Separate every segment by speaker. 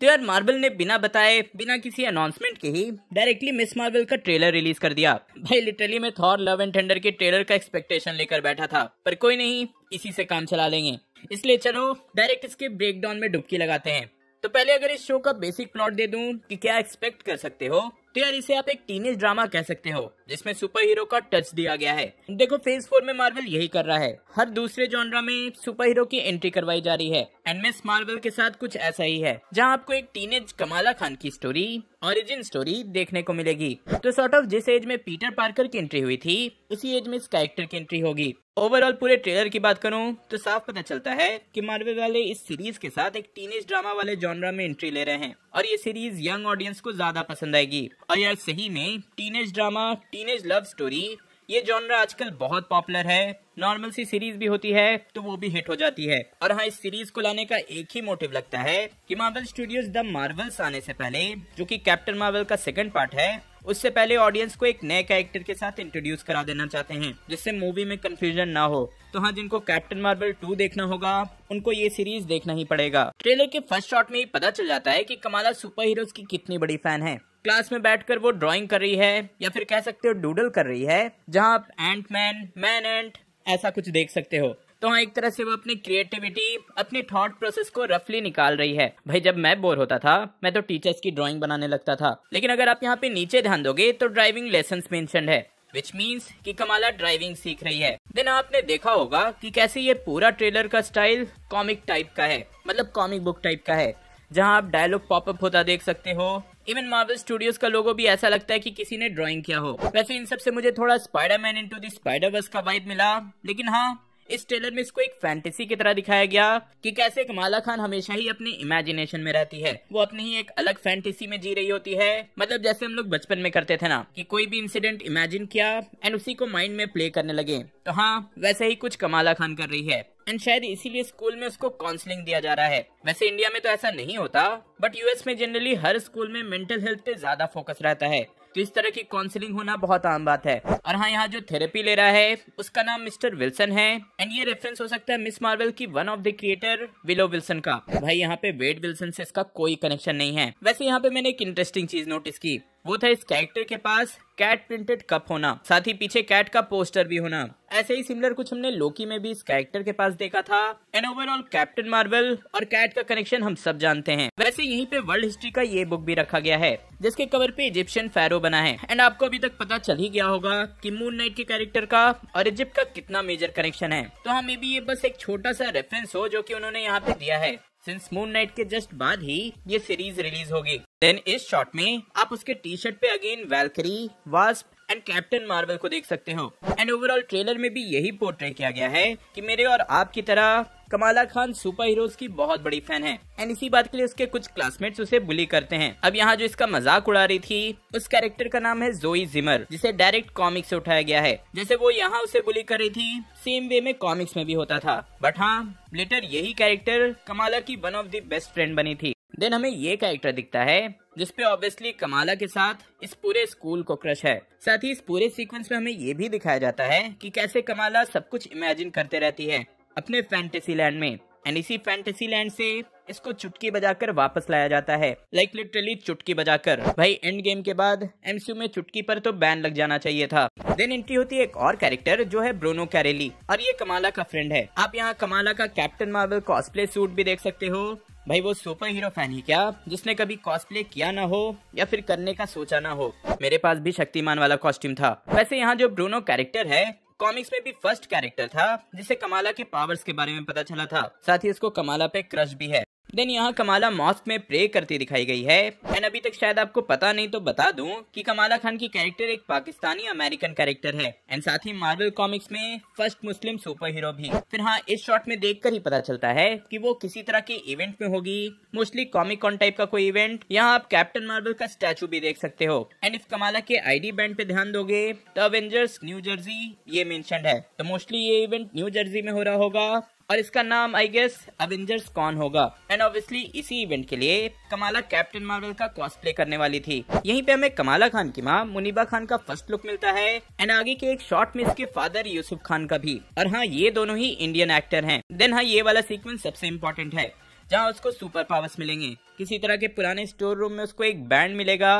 Speaker 1: तो यार मार्बल ने बिना बताए बिना किसी अनाउंसमेंट के ही डायरेक्टली मिस मार्बल का ट्रेलर रिलीज कर दिया भाई लिटरली मैं थॉर लव एंड थंडर के ट्रेलर का एक्सपेक्टेशन लेकर बैठा था पर कोई नहीं इसी से काम चला लेंगे इसलिए चलो डायरेक्ट इसके ब्रेकडाउन में डुबकी लगाते हैं तो पहले अगर इस शो का बेसिक प्लॉट दे दूं कि क्या एक्सपेक्ट कर सकते हो तो यार इसे आप एक टीनेज ड्रामा कह सकते हो जिसमें सुपर हीरो का टच दिया गया है देखो फेज फोर में मार्वल यही कर रहा है हर दूसरे जॉनरा में सुपर हीरो की एंट्री करवाई जा रही है एनमेस मार्वल के साथ कुछ ऐसा ही है जहां आपको एक टीनेज कमाला खान की स्टोरी ओरिजिन स्टोरी देखने को मिलेगी तो सॉर्ट ऑफ जिस एज में पीटर पार्कर की एंट्री हुई थी उसी एज में इस कैरेक्टर की एंट्री होगी ओवरऑल पूरे ट्रेलर की बात करूं तो साफ पता चलता है कि मार्वल वाले इस सीरीज के साथ एक टीनेज ड्रामा वाले जॉनरा में एंट्री ले रहे हैं और ये सीरीज यंग ऑडियंस को ज्यादा पसंद आएगी और यार सही में teenage drama teenage love story ये जॉनरा आजकल बहुत पॉपुलर है नॉर्मल सी सीरीज भी होती है तो वो भी हिट हो जाती है और हाँ इस सीरीज को लाने का एक ही मोटिव लगता है कि मार्वल स्टूडियोज द मार्वल्स आने से पहले जो कि कैप्टन मार्वल का सेकंड पार्ट है उससे पहले ऑडियंस को एक नए कैरेक्टर के साथ इंट्रोड्यूस करा देना चाहते हैं जिससे मूवी में कंफ्यूजन ना हो तो हाँ जिनको कैप्टन मार्बल टू देखना होगा उनको ये सीरीज देखना ही पड़ेगा ट्रेलर के फर्स्ट शॉट में ही पता चल जाता है कि कमाला सुपर हीरोज की कितनी बड़ी फैन है क्लास में बैठकर वो ड्राइंग कर रही है या फिर कह सकते हो डूडल कर रही है जहाँ आप एंट मैन मैन एंट ऐसा कुछ देख सकते हो तो हाँ एक तरह से वो अपनी क्रिएटिविटी अपने थॉट प्रोसेस को रफली निकाल रही है भाई जब मैं बोर होता था मैं तो टीचर्स की ड्राइंग बनाने लगता था लेकिन अगर आप यहाँ पे नीचे ध्यान दोगे तो ड्राइविंग लेसन मेंशन है विच मीन्स कि कमाला ड्राइविंग सीख रही है देन आपने देखा होगा कि कैसे ये पूरा ट्रेलर का स्टाइल कॉमिक टाइप का है मतलब कॉमिक बुक टाइप का है जहाँ आप डायलॉग पॉपअप होता देख सकते हो इवन मार्वल स्टूडियोज का लोगो भी ऐसा लगता है कि किसी ने ड्रॉइंग किया हो वैसे इन सबसे मुझे थोड़ा spider man into the verse का वाइब मिला लेकिन हाँ इस ट्रेलर में इसको एक फैंटेसी की तरह दिखाया गया कि कैसे कमाला खान हमेशा ही अपने इमेजिनेशन में रहती है वो अपनी ही एक अलग फैंटेसी में जी रही होती है मतलब जैसे हम लोग बचपन में करते थे ना कि कोई भी इंसिडेंट इमेजिन किया एंड उसी को माइंड में प्ले करने लगे तो हाँ वैसे ही कुछ कमाला खान कर रही है एंड शायद इसीलिए स्कूल में उसको काउंसलिंग दिया जा रहा है वैसे इंडिया में तो ऐसा नहीं होता बट यूएस में जनरली हर स्कूल में मेंटल हेल्थ पे ज्यादा फोकस रहता है तो इस तरह की काउंसलिंग होना बहुत आम बात है और हाँ यहाँ जो थेरेपी ले रहा है उसका नाम मिस्टर विल्सन है एंड ये रेफरेंस हो सकता है मिस मार्वल की one of the creator Willow Wilson का भाई यहाँ पे वेड विल्सन से इसका कोई कनेक्शन नहीं है वैसे यहाँ पे मैंने एक इंटरेस्टिंग चीज नोटिस की वो था इस कैरेक्टर के पास कैट प्रिंटेड कप होना साथ ही पीछे कैट का पोस्टर भी होना ऐसे ही सिमिलर कुछ हमने लोकी में भी इस कैरेक्टर के पास देखा था एंड ओवरऑल कैप्टन मार्वल और कैट का कनेक्शन हम सब जानते हैं वैसे यहीं पे वर्ल्ड हिस्ट्री का ये बुक भी रखा गया है जिसके कवर पे इजिप्शियन फैरो बना है एंड आपको अभी तक पता चल ही गया होगा कि मून नाइट के कैरेक्टर का और इजिप्ट का कितना मेजर कनेक्शन है तो हाँ मे बी ये बस एक छोटा सा रेफरेंस हो जो की उन्होंने यहाँ पे दिया है सिंस मून नाइट के जस्ट बाद ही ये सीरीज रिलीज होगी देन इस शॉट में आप उसके टी शर्ट पे again Valkyrie Wasp and Captain Marvel को देख सकते हो एंड ओवरऑल ट्रेलर में भी यही पोर्ट्रे किया गया है कि मेरे और आपकी तरह कमाला खान सुपर हीरोज की बहुत बड़ी फैन है एंड इसी बात के लिए उसके कुछ क्लासमेट्स उसे बुली करते हैं अब यहाँ जो इसका मजाक उड़ा रही थी उस कैरेक्टर का नाम है जोई जिमर जिसे डायरेक्ट कॉमिक्स से उठाया गया है जैसे वो यहाँ उसे बुली कर रही थी सेम वे में कॉमिक्स में भी होता था बट हाँ लेटर यही कैरेक्टर कमाला की one of the best friend बनी थी देन हमें ये कैरेक्टर दिखता है जिसपे ऑब्वियसली कमाला के साथ इस पूरे स्कूल को क्रश है साथ ही इस पूरे सीक्वेंस में हमें ये भी दिखाया जाता है कि कैसे कमाला सब कुछ इमेजिन करते रहती है अपने फैंटेसी लैंड में एंड इसी फैंटेसी लैंड से इसको चुटकी बजाकर वापस लाया जाता है लाइक like लिटरली चुटकी बजाकर भाई एंड गेम के बाद एमसीयू में चुटकी पर तो बैन लग जाना चाहिए था देन एंट्री होती है एक और कैरेक्टर जो है ब्रोनो कैरेली और ये कमाला का फ्रेंड है आप यहाँ कमाला का कैप्टन मार्वल कॉस्प्ले सूट भी देख सकते हो भाई वो सुपर हीरो फैन ही क्या जिसने कभी कॉस्प्ले किया ना हो या फिर करने का सोचा ना हो मेरे पास भी शक्तिमान वाला कॉस्ट्यूम था वैसे यहाँ जो ब्रोनो कैरेक्टर है कॉमिक्स में भी फर्स्ट कैरेक्टर था जिसे कमाला के पावर्स के बारे में पता चला था साथ ही इसको कमाला पे क्रश भी है देन यहाँ कमाला मॉस्क में प्रे करती दिखाई गई है एंड अभी तक शायद आपको पता नहीं तो बता दूं कि कमाला खान की कैरेक्टर एक पाकिस्तानी अमेरिकन कैरेक्टर है एंड साथ ही मार्वल कॉमिक्स में फर्स्ट मुस्लिम सुपर हीरो भी फिर हाँ इस शॉट में देख कर ही पता चलता है की वो किसी तरह के इवेंट में होगी मोस्टली कॉमिक कॉन टाइप का कोई इवेंट यहाँ आप कैप्टन मार्बल का स्टैचू भी देख सकते हो एंड इफ कमाला के आईडी बैंड पे ध्यान दोगे तो अवेंजर्स न्यू जर्सी ये मेंशन है तो मोस्टली ये इवेंट न्यू जर्सी में हो रहा होगा और इसका नाम आई गेस अवेंजर्स कॉन होगा एंड ऑब्वियसली इसी इवेंट के लिए कमाला कैप्टन मार्वल का कॉस्प्ले करने वाली थी यहीं पे हमें कमाला खान की माँ मुनीबा खान का फर्स्ट लुक मिलता है एंड आगे के एक शॉर्ट में इसके फादर यूसुफ खान का भी और हाँ ये दोनों ही इंडियन एक्टर है देन हाँ ये वाला सीक्वेंस सबसे इम्पोर्टेंट है जहाँ उसको सुपर पावर्स मिलेंगे किसी तरह के पुराने स्टोर रूम में उसको एक बैंड मिलेगा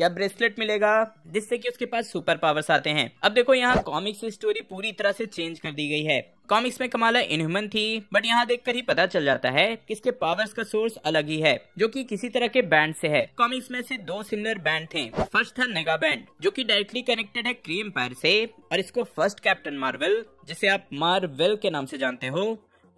Speaker 1: या ब्रेसलेट मिलेगा जिससे कि उसके पास सुपर पावर्स आते हैं अब देखो यहाँ कॉमिक्स स्टोरी पूरी तरह से चेंज कर दी गई है कॉमिक्स में कमाला इनह्यूमन थी बट यहाँ देखकर ही पता चल जाता है कि इसके पावर्स का सोर्स अलग ही है जो कि किसी तरह के बैंड से है कॉमिक्स में से दो सिमिलर बैंड थे फर्स्ट था नेगा बैंड जो कि डायरेक्टली कनेक्टेड है क्रीम एम्पायर से और इसको फर्स्ट कैप्टन मार्वल जिसे आप मार्वेल के नाम से जानते हो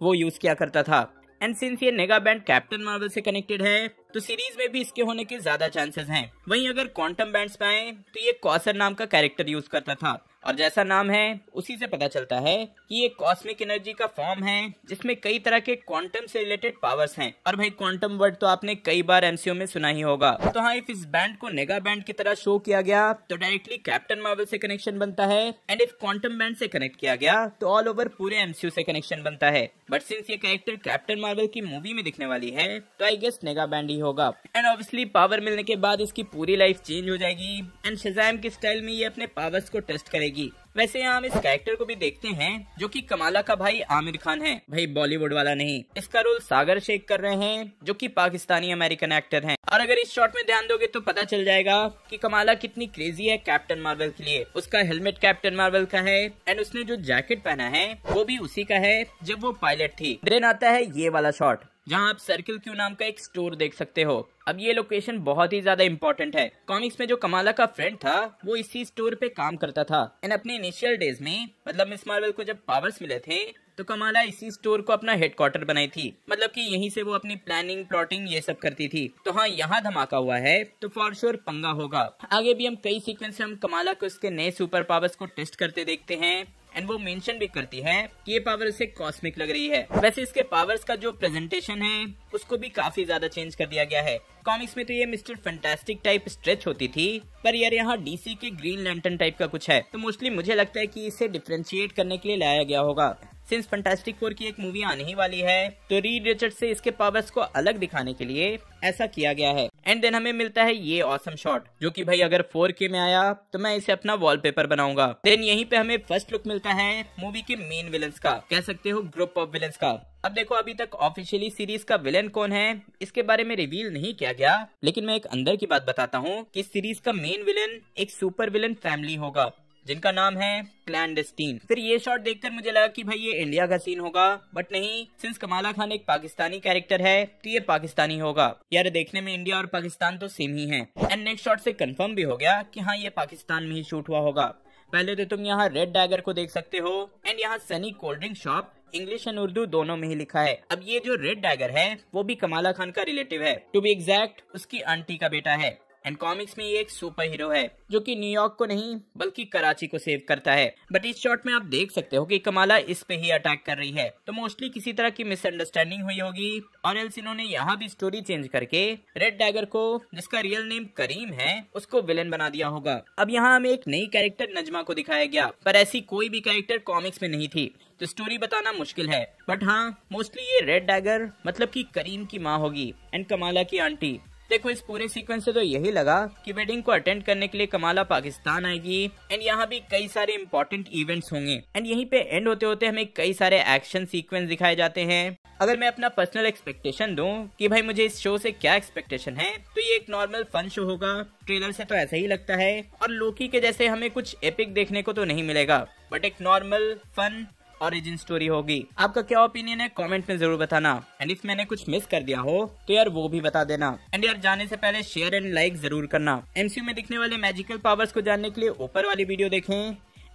Speaker 1: वो यूज किया करता था एंड सिंस ये नेगा बैंड कैप्टन मार्वल से कनेक्टेड है तो सीरीज में भी इसके होने के ज्यादा चांसेस हैं वहीं अगर क्वांटम बैंड्स पे आए तो ये कॉसर नाम का कैरेक्टर यूज करता था और जैसा नाम है उसी से पता चलता है कि ये कॉस्मिक एनर्जी का फॉर्म है जिसमें कई तरह के क्वांटम से रिलेटेड पावर्स हैं और भाई क्वांटम वर्ड तो आपने कई बार एमसीओ में सुना ही होगा तो हाँ इफ इस बैंड को नेगा बैंड की तरह शो किया गया तो डायरेक्टली कैप्टन मार्वल से कनेक्शन बनता है एंड इफ क्वांटम बैंड से कनेक्ट किया गया तो ऑल ओवर पूरे एमसीयू से कनेक्शन बनता है बट सिंस ये कैरेक्टर कैप्टन मार्वल की मूवी में दिखने वाली है तो आई गेस नेगा बैंड ही होगा एंड ऑब्वियसली पावर मिलने के बाद इसकी पूरी लाइफ चेंज हो जाएगी एंड शेजाम के स्टाइल में ये अपने पावर्स को टेस्ट करेगी जाएगी वैसे यहाँ हम इस कैरेक्टर को भी देखते हैं जो कि कमाला का भाई आमिर खान है भाई बॉलीवुड वाला नहीं इसका रोल सागर शेख कर रहे हैं जो कि पाकिस्तानी अमेरिकन एक्टर हैं और अगर इस शॉट में ध्यान दोगे तो पता चल जाएगा कि कमाला कितनी क्रेजी है कैप्टन मार्वल के लिए उसका हेलमेट कैप्टन मार्वल का है एंड उसने जो जैकेट पहना है वो भी उसी का है जब वो पायलट थी ड्रेन आता है ये वाला शॉर्ट जहां आप सर्किल क्यू नाम का एक स्टोर देख सकते हो अब ये लोकेशन बहुत ही ज्यादा इम्पोर्टेंट है कॉमिक्स में जो कमाला का फ्रेंड था वो इसी स्टोर पे काम करता था एंड अपने इनिशियल डेज में मतलब मिस मार्वल को जब पावर्स मिले थे तो कमाला इसी स्टोर को अपना हेडक्वार्टर बनाई थी मतलब कि यहीं से वो अपनी प्लानिंग प्लॉटिंग ये सब करती थी तो हाँ यहाँ धमाका हुआ है तो फॉर श्योर पंगा होगा आगे भी हम कई सीक्वेंस में हम कमाला को उसके नए सुपर पावर्स को टेस्ट करते देखते हैं एंड वो मेंशन भी करती है कि ये पावर उसे कॉस्मिक लग रही है वैसे इसके पावर्स का जो प्रेजेंटेशन है उसको भी काफी ज्यादा चेंज कर दिया गया है कॉमिक्स में तो ये मिस्टर फैंटास्टिक टाइप स्ट्रेच होती थी पर यार यहाँ डीसी के ग्रीन लैंटन टाइप का कुछ है तो मोस्टली मुझे लगता है की इसे डिफ्रेंशिएट करने के लिए लाया गया होगा सिंस फंटेस्टिक फोर की एक मूवी आने ही वाली है तो रीड रिचर्ड से इसके पावर्स को अलग दिखाने के लिए ऐसा किया गया है एंड देन हमें मिलता है ये ऑसम शॉट जो कि भाई अगर 4K में आया तो मैं इसे अपना वॉलपेपर बनाऊंगा देन यहीं पे हमें फर्स्ट लुक मिलता है मूवी के मेन विलन्स का कह सकते हो ग्रुप ऑफ विलन्स का अब देखो अभी तक ऑफिशियली सीरीज का विलन कौन है इसके बारे में रिवील नहीं किया गया लेकिन मैं एक अंदर की बात बताता हूँ कि सीरीज का मेन विलन एक सुपर विलन फैमिली होगा जिनका नाम है क्लैंडस्टीन फिर ये शॉट देखकर मुझे लगा कि भाई ये इंडिया का सीन होगा बट नहीं सिंस कमाला खान एक पाकिस्तानी कैरेक्टर है तो ये पाकिस्तानी होगा यार देखने में इंडिया और पाकिस्तान तो सेम ही है एंड नेक्स्ट शॉट से कंफर्म भी हो गया कि हाँ ये पाकिस्तान में ही शूट हुआ होगा पहले तो तुम यहाँ रेड डागर को देख सकते हो एंड यहाँ Sunny cold drink shop English and Urdu दोनों में ही लिखा है अब ये जो रेड डाइगर है वो भी कमाला खान का रिलेटिव है टू बी एग्जैक्ट उसकी आंटी का बेटा है एंड कॉमिक्स में ये एक सुपर हीरो है जो कि न्यूयॉर्क को नहीं बल्कि कराची को सेव करता है बट इस शॉट में आप देख सकते हो कि कमाला इस पे ही अटैक कर रही है तो मोस्टली किसी तरह की मिसअंडरस्टैंडिंग हुई होगी और एल्स इन्होंने यहाँ भी स्टोरी चेंज करके रेड डैगर को जिसका रियल नेम करीम है उसको विलन बना दिया होगा अब यहाँ हमें एक नई कैरेक्टर नजमा को दिखाया गया पर ऐसी कोई भी कैरेक्टर कॉमिक्स में नहीं थी तो स्टोरी बताना मुश्किल है बट हाँ मोस्टली ये रेड डैगर मतलब कि करीम की माँ होगी एंड कमाला की आंटी देखो इस पूरे सीक्वेंस से तो यही लगा कि वेडिंग को अटेंड करने के लिए कमाला पाकिस्तान आएगी एंड यहाँ भी कई सारे इम्पोर्टेंट इवेंट्स होंगे एंड यहीं पे एंड होते होते हमें कई सारे एक्शन सीक्वेंस दिखाए जाते हैं अगर मैं अपना पर्सनल एक्सपेक्टेशन दूं कि भाई मुझे इस शो से क्या एक्सपेक्टेशन है तो ये एक नॉर्मल फन शो होगा ट्रेलर से तो ऐसा ही लगता है और लोकी के जैसे हमें कुछ एपिक देखने को तो नहीं मिलेगा बट एक नॉर्मल फन ओरिजिन स्टोरी होगी आपका क्या ओपिनियन है कमेंट में जरूर बताना एंड इफ मैंने कुछ मिस कर दिया हो तो यार वो भी बता देना एंड यार जाने से पहले शेयर एंड लाइक जरूर करना एमसीयू में दिखने वाले मैजिकल पावर्स को जानने के लिए ऊपर वाली वीडियो देखें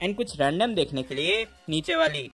Speaker 1: एंड कुछ रैंडम देखने के लिए नीचे वाली